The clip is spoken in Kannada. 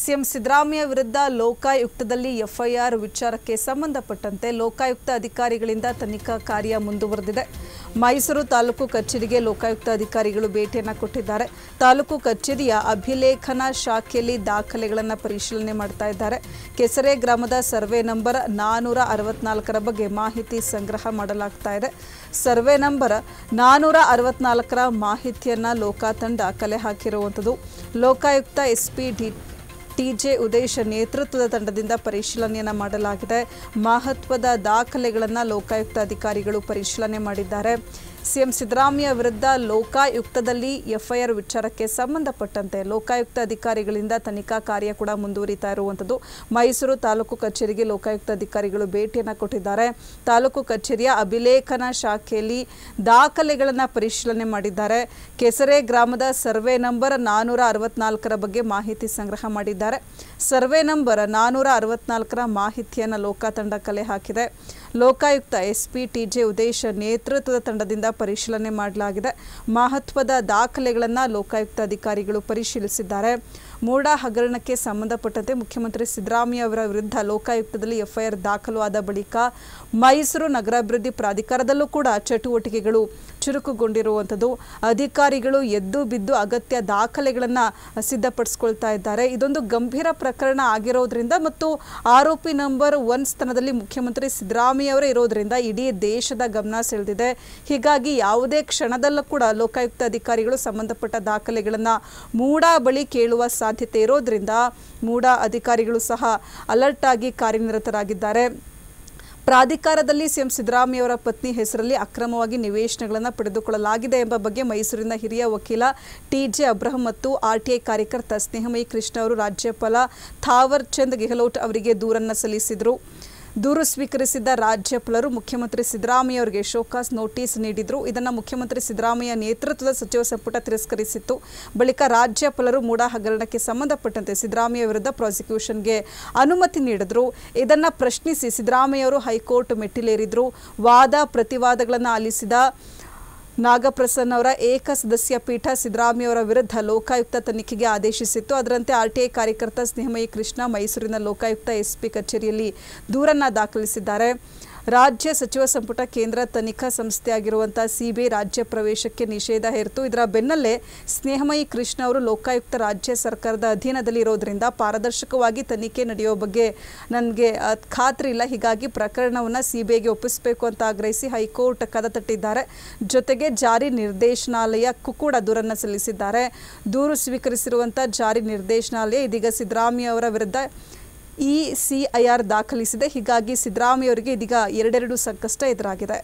ಸಿಎಂ ಸಿದ್ದರಾಮಯ್ಯ ವಿರುದ್ಧ ಲೋಕಾಯುಕ್ತದಲ್ಲಿ ಎಫ್ಐಆರ್ ವಿಚಾರಕ್ಕೆ ಸಂಬಂಧಪಟ್ಟಂತೆ ಲೋಕಾಯುಕ್ತ ಅಧಿಕಾರಿಗಳಿಂದ ತನಿಖಾ ಕಾರ್ಯ ಮುಂದುವರೆದಿದೆ ಮೈಸೂರು ತಾಲೂಕು ಕಚೇರಿಗೆ ಲೋಕಾಯುಕ್ತ ಅಧಿಕಾರಿಗಳು ಭೇಟಿಯನ್ನು ಕೊಟ್ಟಿದ್ದಾರೆ ತಾಲೂಕು ಕಚೇರಿಯ ಅಭಿಲೇಖನ ಶಾಖೆಯಲ್ಲಿ ದಾಖಲೆಗಳನ್ನು ಪರಿಶೀಲನೆ ಮಾಡ್ತಾ ಇದ್ದಾರೆ ಕೆಸರೆ ಗ್ರಾಮದ ಸರ್ವೆ ನಂಬರ್ ನಾನೂರ ಅರವತ್ನಾಲ್ಕರ ಬಗ್ಗೆ ಮಾಹಿತಿ ಸಂಗ್ರಹ ಮಾಡಲಾಗ್ತಾ ಇದೆ ಸರ್ವೆ ನಂಬರ್ ನಾನೂರ ಅರವತ್ನಾಲ್ಕರ ಮಾಹಿತಿಯನ್ನು ಲೋಕಾತಂಡ ಕಲೆ ಹಾಕಿರುವಂಥದ್ದು Lokayukta SP D T J Udesh ನೇತೃತ್ವದ ತಂಡದಿಂದ ಪರಿಶೀಲನೆಯನ್ನು ಮಾಡಲಾಗಿದೆ ಮಹತ್ವದ ದಾಖಲೆಗಳನ್ನು ಲೋಕಾಯುಕ್ತ ಅಧಿಕಾರಿಗಳು ಪರಿಶೀಲನೆ ಮಾಡಿದ್ದಾರೆ ಸಿಎಂ ಸಿದ್ದರಾಮಯ್ಯ ವಿರುದ್ಧ ಲೋಕಾಯುಕ್ತದಲ್ಲಿ ಎಫ್ಐಆರ್ ವಿಚಾರಕ್ಕೆ ಸಂಬಂಧಪಟ್ಟಂತೆ ಲೋಕಾಯುಕ್ತ ಅಧಿಕಾರಿಗಳಿಂದ ತನಿಖಾ ಕಾರ್ಯ ಕೂಡ ಮುಂದುವರಿತಾ ಇರುವಂಥದ್ದು ಮೈಸೂರು ತಾಲೂಕು ಕಚೇರಿಗೆ ಲೋಕಾಯುಕ್ತ ಅಧಿಕಾರಿಗಳು ಭೇಟಿಯನ್ನು ಕೊಟ್ಟಿದ್ದಾರೆ ತಾಲೂಕು ಕಚೇರಿಯ ಅಭಿಲೇಖನ ಶಾಖೆಯಲ್ಲಿ ದಾಖಲೆಗಳನ್ನು ಪರಿಶೀಲನೆ ಮಾಡಿದ್ದಾರೆ ಕೆಸರೆ ಗ್ರಾಮದ ಸರ್ವೆ ನಂಬರ್ ನಾನ್ನೂರ ಅರವತ್ನಾಲ್ಕರ ಬಗ್ಗೆ ಮಾಹಿತಿ ಸಂಗ್ರಹ ಮಾಡಿದ್ದಾರೆ ಸರ್ವೆ ನಂಬರ್ ನಾನ್ನೂರ ಅರವತ್ನಾಲ್ಕರ ಮಾಹಿತಿಯನ್ನು ಲೋಕ ತಂಡ ಕಲೆ ಹಾಕಿದೆ ಲೋಕಾಯುಕ್ತ ಎಸ್ಪಿ ಟಿಜೆ ಉದೇಶ್ ನೇತೃತ್ವದ ತಂಡದಿಂದ ಪರಿಶೀಲನೆ ಮಾಡಲಾಗಿದೆ ಮಹತ್ವದ ದಾಖಲೆಗಳನ್ನು ಲೋಕಾಯುಕ್ತ ಅಧಿಕಾರಿಗಳು ಪರಿಶೀಲಿಸಿದ್ದಾರೆ ಮೂಡಾ ಹಗರಣಕ್ಕೆ ಸಂಬಂಧಪಟ್ಟಂತೆ ಮುಖ್ಯಮಂತ್ರಿ ಸಿದ್ದರಾಮಯ್ಯ ಅವರ ವಿರುದ್ಧ ಲೋಕಾಯುಕ್ತದಲ್ಲಿ ಎಫ್ಐಆರ್ ದಾಖಲು ಆದ ಬಳಿಕ ಮೈಸೂರು ನಗರಾಭಿವೃದ್ಧಿ ಪ್ರಾಧಿಕಾರದಲ್ಲೂ ಕೂಡ ಚಟುವಟಿಕೆಗಳು ಚುರುಕುಗೊಂಡಿರುವಂಥದ್ದು ಅಧಿಕಾರಿಗಳು ಎದ್ದು ಬಿದ್ದು ಅಗತ್ಯ ದಾಖಲೆಗಳನ್ನು ಸಿದ್ಧಪಡಿಸ್ಕೊಳ್ತಾ ಇದ್ದಾರೆ ಇದೊಂದು ಗಂಭೀರ ಪ್ರಕರಣ ಆಗಿರೋದ್ರಿಂದ ಮತ್ತು ಆರೋಪಿ ನಂಬರ್ ಒನ್ ಸ್ಥಾನದಲ್ಲಿ ಮುಖ್ಯಮಂತ್ರಿ ಸಿದ್ದರಾಮಯ್ಯ ಅವರೇ ಇರೋದ್ರಿಂದ ಇಡೀ ದೇಶದ ಗಮನ ಸೆಳೆದಿದೆ ಹೀಗಾಗಿ ಯಾವುದೇ ಕ್ಷಣದಲ್ಲೂ ಕೂಡ ಲೋಕಾಯುಕ್ತ ಅಧಿಕಾರಿಗಳು ಸಂಬಂಧಪಟ್ಟ ದಾಖಲೆಗಳನ್ನು ಮೂಡಾ ಬಳಿ ಕೇಳುವ ಸಾಧ್ಯತೆ ಇರೋದರಿಂದ ಮೂಡ ಅಧಿಕಾರಿಗಳು ಸಹ ಅಲರ್ಟ್ ಆಗಿ ಕಾರ್ಯನಿರತರಾಗಿದ್ದಾರೆ ಪ್ರಾಧಿಕಾರದಲ್ಲಿ ಸಿಎಂ ಸಿದ್ದರಾಮಯ್ಯವರ ಪತ್ನಿ ಹೆಸರಲ್ಲಿ ಅಕ್ರಮವಾಗಿ ನಿವೇಶನಗಳನ್ನು ಪಡೆದುಕೊಳ್ಳಲಾಗಿದೆ ಎಂಬ ಬಗ್ಗೆ ಮೈಸೂರಿನ ಹಿರಿಯ ವಕೀಲ ಟಿ ಜೆ ಅಬ್ರಹಂ ಮತ್ತು ಆರ್ಟಿಐ ಕಾರ್ಯಕರ್ತ ಸ್ನೇಹಮಯಿ ಕೃಷ್ಣ ಅವರು ರಾಜ್ಯಪಾಲ ಥಾವರ್ ಚಂದ್ ಗೆಹ್ಲೋಟ್ ಅವರಿಗೆ ದೂರನ್ನು ಸಲ್ಲಿಸಿದರು ದೂರು ಸ್ವೀಕರಿಸಿದ್ದ ರಾಜ್ಯಪಾಲರು ಮುಖ್ಯಮಂತ್ರಿ ಸಿದ್ದರಾಮಯ್ಯ ಅವರಿಗೆ ಶೋಕಾಸ್ ನೋಟಿಸ್ ನೀಡಿದರು ಇದನ್ನು ಮುಖ್ಯಮಂತ್ರಿ ಸಿದ್ದರಾಮಯ್ಯ ನೇತೃತ್ವದ ಸಚಿವ ಸಂಪುಟ ತಿರಸ್ಕರಿಸಿತ್ತು ಬಳಿಕ ರಾಜ್ಯಪಾಲರು ಮೂಡ ಹಗರಣಕ್ಕೆ ಸಂಬಂಧಪಟ್ಟಂತೆ ಸಿದ್ದರಾಮಯ್ಯ ವಿರುದ್ಧ ಪ್ರಾಸಿಕ್ಯೂಷನ್ಗೆ ಅನುಮತಿ ನೀಡಿದ್ರು ಇದನ್ನು ಪ್ರಶ್ನಿಸಿ ಸಿದ್ದರಾಮಯ್ಯ ಅವರು ಹೈಕೋರ್ಟ್ ಮೆಟ್ಟಿಲೇರಿದ್ರು ವಾದ ಪ್ರತಿವಾದಗಳನ್ನು ಆಲಿಸಿದ ನಾಗಪ್ರಸನ್ನ ಅವರ ಸದಸ್ಯ ಪೀಠ ಸಿದ್ದರಾಮಯ್ಯವರ ವಿರುದ್ಧ ಲೋಕಾಯುಕ್ತ ತನಿಖೆಗೆ ಆದೇಶಿಸಿತ್ತು ಅದರಂತೆ ಆರ್ಟಿಐ ಕಾರ್ಯಕರ್ತ ಸ್ನೇಹಮಯಿ ಕೃಷ್ಣ ಮೈಸೂರಿನ ಲೋಕಾಯುಕ್ತ ಎಸ್ಪಿ ಕಚೇರಿಯಲ್ಲಿ ದೂರನ್ನ ದಾಖಲಿಸಿದ್ದಾರೆ ರಾಜ್ಯ ಸಚಿವ ಸಂಪುಟ ಕೇಂದ್ರ ತನಿಖಾ ಸಂಸ್ಥೆಯಾಗಿರುವಂಥ ಸಿಬಿಐ ರಾಜ್ಯ ಪ್ರವೇಶಕ್ಕೆ ನಿಷೇಧ ಹೇರಿತು ಇದರ ಬೆನ್ನಲ್ಲೇ ಸ್ನೇಹಮಯಿ ಕೃಷ್ಣ ಅವರು ಲೋಕಾಯುಕ್ತ ರಾಜ್ಯ ಸರ್ಕಾರದ ಅಧೀನದಲ್ಲಿ ಇರೋದ್ರಿಂದ ಪಾರದರ್ಶಕವಾಗಿ ತನಿಖೆ ನಡೆಯುವ ಬಗ್ಗೆ ನನಗೆ ಖಾತ್ರಿ ಇಲ್ಲ ಹೀಗಾಗಿ ಪ್ರಕರಣವನ್ನು ಸಿಬಿಐಗೆ ಒಪ್ಪಿಸಬೇಕು ಅಂತ ಆಗ್ರಹಿಸಿ ಹೈಕೋರ್ಟ್ ಕದ ತಟ್ಟಿದ್ದಾರೆ ಜೊತೆಗೆ ಜಾರಿ ನಿರ್ದೇಶನಾಲಯ ಕೂಡ ದೂರನ್ನು ಸಲ್ಲಿಸಿದ್ದಾರೆ ದೂರು ಸ್ವೀಕರಿಸಿರುವಂಥ ಜಾರಿ ನಿರ್ದೇಶನಾಲಯ ಇದೀಗ ಸಿದ್ದರಾಮಯ್ಯ ಅವರ ವಿರುದ್ಧ ಇ ದಾಖಲಿಸಿದೆ ಹೀಗಾಗಿ ಸಿದ್ದರಾಮಯ್ಯವರಿಗೆ ಅವರಿಗೆ ಇದೀಗ ಎರಡೆರಡು ಸಂಕಷ್ಟ ಎದುರಾಗಿದೆ